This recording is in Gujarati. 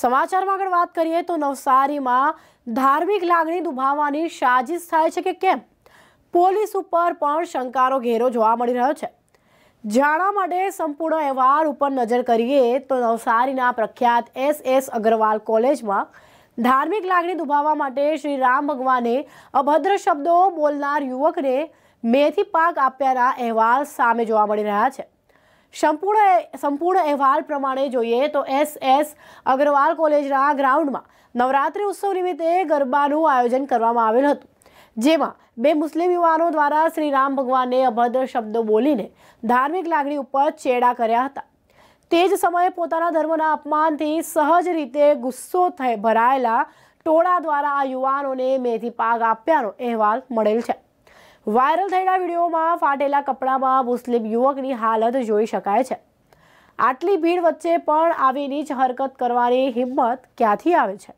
સમાચારમાં આગળ વાત કરીએ તો નવસારીમાં ધાર્મિક લાગણી દુભાવવાની સાજિશ થાય છે કે કેમ પોલીસ ઉપર પણ શંકારો ઘેરો જોવા મળી રહ્યો છે જાણવા માટે સંપૂર્ણ અહેવાલ ઉપર નજર કરીએ તો નવસારીના પ્રખ્યાત એસ એસ અગ્રવાલ કોલેજમાં ધાર્મિક લાગણી દુભાવવા માટે શ્રી રામ ભગવાને અભદ્ર શબ્દો બોલનાર યુવકને મેથી પાક આપ્યાના અહેવાલ સામે જોવા મળી રહ્યા છે સંપૂર્ણ સંપૂર્ણ અહેવાલ પ્રમાણે જોઈએ તો એસ એસ અગ્રવાલ કોલેજના ગ્રાઉન્ડમાં નવરાત્રિ ઉત્સવ નિમિત્તે ગરબાનું આયોજન કરવામાં આવેલ હતું જેમાં બે મુસ્લિમ યુવાનો દ્વારા શ્રી રામ ભગવાનને અભદ્ર શબ્દો બોલીને ધાર્મિક લાગણી ઉપર ચેડા કર્યા હતા તે જ સમયે પોતાના ધર્મના અપમાનથી સહજ રીતે ગુસ્સો થઈ ભરાયેલા ટોળા દ્વારા આ યુવાનોને મેથી પાગ આપ્યાનો અહેવાલ મળેલ છે વાયરલ થયેલા વિડીયોમાં ફાટેલા કપડામાં મુસ્લિમ યુવકની હાલત જોઈ શકાય છે આટલી ભીડ વચ્ચે પણ આવી નીચ હરકત કરવાની હિંમત ક્યાંથી આવે છે